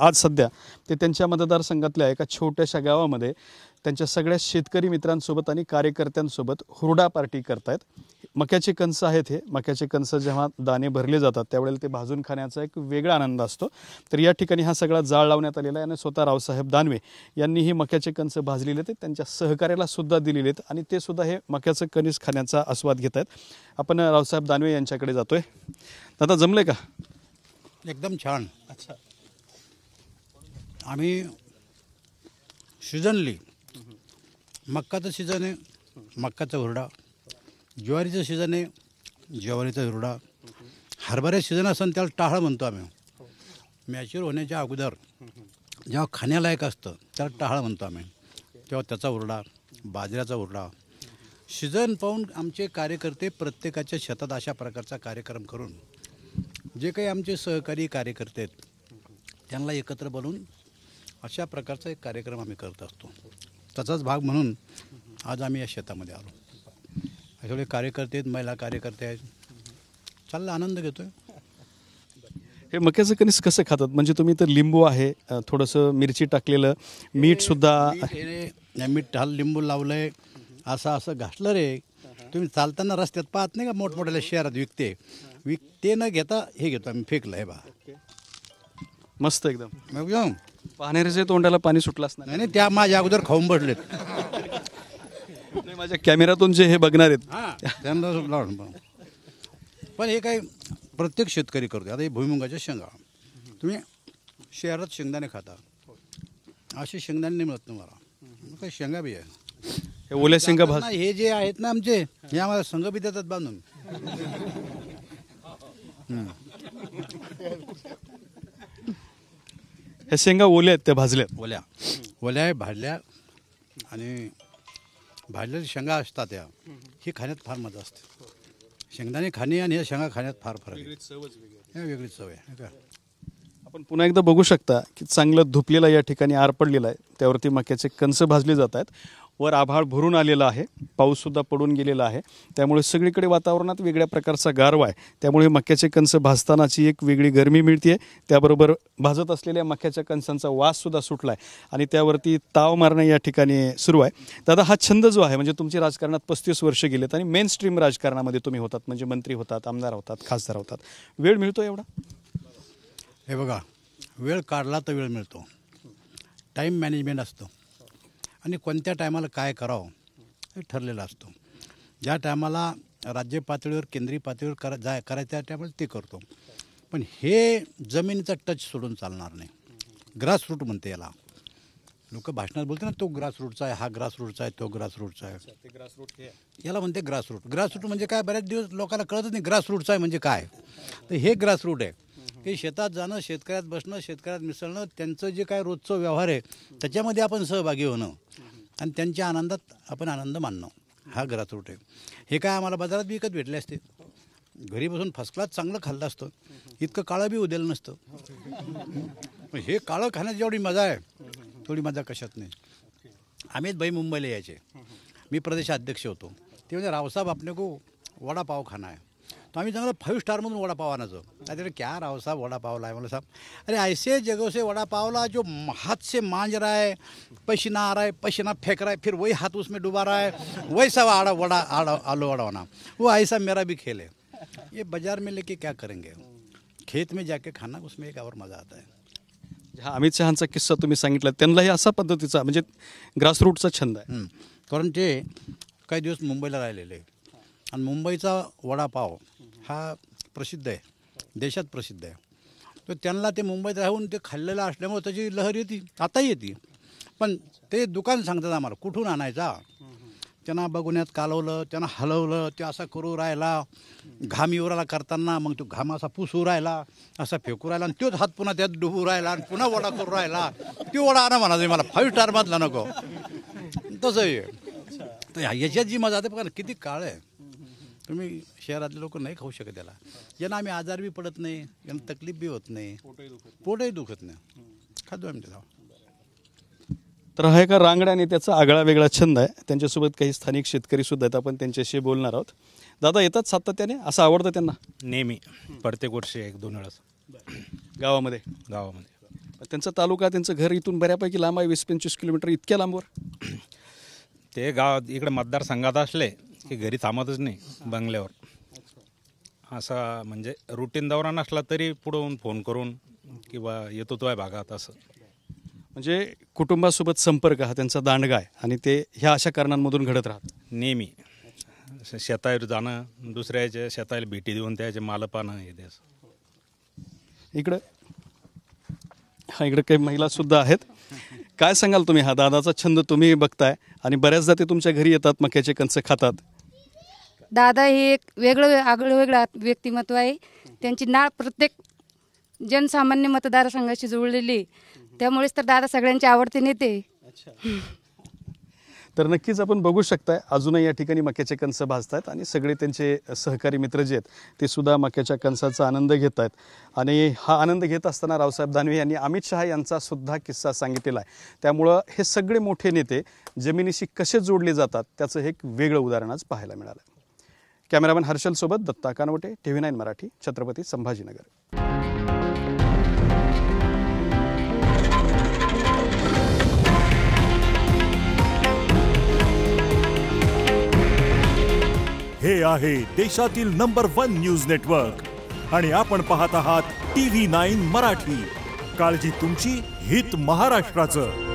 आज सध्या ते त्यांच्या मतदारसंघातल्या एका छोट्याशा गावामध्ये त्यांच्या सगळ्या शेतकरी मित्रांसोबत आणि कार्यकर्त्यांसोबत हुरडा पार्टी आहेत मक्याचे कंस आहेत हे मक्याचे कणसं जेव्हा दाणे भरले जातात त्यावेळेला ते भाजून खाण्याचा एक वेगळा आनंद असतो तर या ठिकाणी हा सगळा जाळ लावण्यात आलेला आहे आणि स्वतः रावसाहेब दानवे यांनी ही मक्याचे कणस भाजलेले आहेत त्यांच्या सहकार्याला सुद्धा दिलेले आहेत आणि ते सुद्धा हे मक्याचं कणीस खाण्याचा आस्वाद घेत आहेत आपण रावसाहेब दानवे यांच्याकडे जातोय दादा जमले का एकदम छान अच्छा आम्ही सीझनली मक्काचं सीझन आहे मक्काचा हुरडा ज्वारीचं सीझन आहे ज्वारीचा हुरडा हरभरे सीझन असं त्याला टाळ म्हणतो आम्ही मॅच्युअर होण्याच्या अगोदर जेव्हा खाण्यालायक असतं त्याला टाळ म्हणतो आम्ही तेव्हा त्याचा उरडा बाजऱ्याचा उरडा सीझन पाहून आमचे कार्यकर्ते प्रत्येकाच्या शेतात अशा प्रकारचा कार्यक्रम करून जे काही आमचे सहकारी कार्यकर्ते आहेत त्यांना एकत्र बोलून अशा प्रकारचा एक कार्यक्रम आम्ही करत असतो त्याचाच भाग म्हणून आज आम्ही या शेतामध्ये आलो सगळे कार्यकर्ते आहेत महिला कार्यकर्ते आहेत चालला आनंद घेतोय हे मक्याचं कणीस कसं खातात म्हणजे तुम्ही तर लिंबू आहे थोडंसं मिरची टाकलेलं मीठसुद्धा हे मीठ हाल लिंबू लावलं आहे असं असं घासलं रे तुम्ही चालताना रस्त्यात पाहत नाही का मोठमोठ्या शहरात विकते विकते न घेता हे घेतो आम्ही फेकलं आहे बा मस्त एकदम एकदम पाहणाऱ्याच्या तोंडाला पाणी सुटलं असणार नाही त्या माझ्या अगोदर खाऊन बसलेत माझ्या कॅमेऱ्यातून जे हे बघणार आहेत पण. हे काही प्रत्येक शेतकरी करतो आता हे भुईमुगाच्या शेंगा तुम्ही शहरात शेंगदाणे खाता असे शेंगदाणे नाही मिळत तुम्हाला काही शेंगा बी आहे हे ओल्या शेंगा भाज हे जे आहेत ना आमचे हे आम्हाला संघ बी देतात बांधून ह्या शेंगा ओल्या आहेत त्या भाजल्यात ओल्या ओल्या भाजल्या आणि भाजलेल्या शेंगा असतात त्या ही खाण्यात फार मजा असते शेंगदाणे खाणे आणि ह्या शेंगा खाण्यात फार फरक आहे वेगळी चव आहे का आपण पुन्हा एकदा बघू शकता की चांगलं धुपलेलं या ठिकाणी आर पडलेलं आहे त्यावरती मक्याचे कणसं भाजले जात आहेत वर आभाळ भरून आलेलं आहे पाऊससुद्धा पडून गेलेला आहे त्यामुळे सगळीकडे वातावरणात वेगळ्या प्रकारचा गारवा आहे त्यामुळे मक्याचे कणसं भाजतानाची एक वेगळी गरमी मिळते त्याबरोबर भाजत असलेल्या मक्याच्या कणसांचा वाससुद्धा सुटला आहे आणि त्यावरती ताव मारणं या ठिकाणी सुरू आहे दादा हा छंद जो आहे म्हणजे तुमची राजकारणात पस्तीस वर्ष गेलेत आणि मेन स्ट्रीम राजकारणामध्ये तुम्ही होतात म्हणजे मंत्री होतात आमदार होतात खासदार होतात वेळ मिळतो एवढा हे बघा वेळ काढला तर वेळ मिळतो टाईम मॅनेजमेंट असतो आणि कोणत्या टायमाला काय करावं हे ठरलेला असतो ज्या टायमाला राज्य पातळीवर केंद्रीय पातळीवर करा जाय करायचं टायमाला ते करतो पण हे जमिनीचा टच सोडून चालणार नाही ग्रासरूट म्हणते याला लोक भाषणात बोलते ना तो ग्रासरूटचा आहे हा ग्रासरूटचा आहे तो ग्रासरूटचा आहे ग्रासरूट याला म्हणते ग्रासरूट ग्रासरूट म्हणजे काय बऱ्याच दिवस लोकांना कळतच नाही ग्रासरूटचा आहे म्हणजे काय तर हे ग्रासरूट आहे की शेतात जाणं शेतकऱ्यात बसणं शेतकऱ्यात मिसळणं त्यांचं जे काय रोजचं व्यवहार आहे त्याच्यामध्ये आपण सहभागी होणं आणि त्यांच्या आनंदात आपण आनंद मानणं हा घरात रूट आहे हे काय आम्हाला बाजारात बी विकत भेटले असते घरी बसून फर्स्ट क्लास चांगलं खाल्लं असतं इतकं काळं बी उदेलं नसतं हे काळं खाण्याची जेवढी मजा आहे तेवढी मजा कशात नाही आम्हीच भाई मुंबईला यायचे मी प्रदेशाध्यक्ष होतो ते म्हणजे रावसाहेब आपल्या को वडापाव खाना आहे तो आम्ही चांगलं फाईव्ह स्टारमधून वडापाव आणायचो अरे क्या राव साहेब वडापावला आहे मला साहेब अरे ऐसे जगह वडापावला जो हाथ से मांज रहा है पसीना आ रहा है पसीना फेंक रहा है फिर वही हाथ उसमें डुबा रहा है वैसा आड़ा वड़ा आड़ा आलो वड़ा होना वो ऐसा मेरा भी खेल है ये बाजार में लेके क्या करेंगे खेत में जाके खाना उसमें एक और मजा आता है हा अमित शहाचा किस्सा तुम्ही सांगितला त्यांनाही असा पद्धतीचा म्हणजे ग्रासरूटचा छंद आहे कारण ते काही दिवस मुंबईला राहिलेले आणि मुंबईचा वडापाव हा प्रसिद्ध आहे देशात प्रसिद्ध आहे तर त्यांना ते मुंबईत राहून ते खाल्लेलं असल्यामुळे त्याची लहर येते आताही येते पण ते दुकान सांगतात आम्हाला कुठून आणायचा त्यांना बघण्यात कालवलं त्यांना हलवलं ते असा करू राहिला घाम येऊ करताना मग तो घाम असा पुसू राहिला असा फेकू राहिला आणि तोच हात पुन्हा त्यात डुबू राहिला आणि पुन्हा वडा करू राहिला ते वडा आणा म्हणायचं मला फाईव्ह मधला नको तसं आहे तर याच्यात जी मजा आता बघा किती काळ आहे तुम्ही शहरातले लोक नाही खाऊ शकत त्याला यांना आम्ही आजार बी पडत नाही यांना तकलीफ बी होत नाही पोटही दुखत नाही खातो आम्ही त्याला तर हा एका रांगड्या त्याचा आगळा वेगळा छंद आहे त्यांच्यासोबत काही स्थानिक शेतकरी सुद्धा आहेत आपण त्यांच्याशी बोलणार आहोत दादा येतात सातत्याने असं आवडतं त्यांना नेहमी प्रत्येक वर्षी एक दोन वेळा गावामध्ये गावामध्ये त्यांचा तालुका त्यांचं घर इथून बऱ्यापैकी लांब आहे वीस पंचवीस किलोमीटर इतक्या लांबवर ते गाव इकडे मतदारसंघात असले की घरी थांबतच नाही बंगल्यावर असा म्हणजे रुटीन दौरा नसला तरी पुढून फोन करून किंवा येतो तो आहे भागात असं म्हणजे कुटुंबासोबत संपर्क हा त्यांचा दांडगा आहे आणि ते ह्या अशा कारणांमधून घडत राहत नेहमी शेतावर जाणं दुसऱ्याच्या शेताला भेटी देऊन त्याचे माल पाहणं हे ते असं. इकडं हा इकडे काही महिला सुद्धा आहेत काय सांगाल तुम्ही हा दादाचा छंद तुम्ही बघताय आणि बऱ्याचदा ते तुमच्या घरी येतात मक्याचे कंच खातात दादा हे एक वेगळं आगळं वेगळं व्यक्तिमत्व आहे त्यांची नाळ प्रत्येक जनसामान्य मतदारसंघाशी जुळलेली त्यामुळेच तर दादा सगळ्यांचे आवडते नेते अच्छा तर नक्कीच आपण बघू शकताय अजूनही या ठिकाणी मक्याचे भाजत आहेत आणि सगळे त्यांचे सहकारी मित्र जे आहेत ते सुद्धा मक्याच्या कंसाचा आनंद घेत आहेत आणि हा आनंद घेत असताना रावसाहेब दानवे यांनी अमित शहा यांचा सुद्धा किस्सा सांगितलेला आहे त्यामुळं हे सगळे मोठे नेते जमिनीशी कसे जोडले जातात त्याचं एक वेगळं उदाहरण आज पाहायला मिळालं कॅमेरामॅन सोबत दत्ता कानवटे टीव्ही नाईन मराठी छत्रपती संभाजीनगर हे आहे देशातील नंबर वन न्यूज नेटवर्क आणि आपण पाहत आहात टी व्ही नाईन मराठी काळजी तुमची हित महाराष्ट्राचं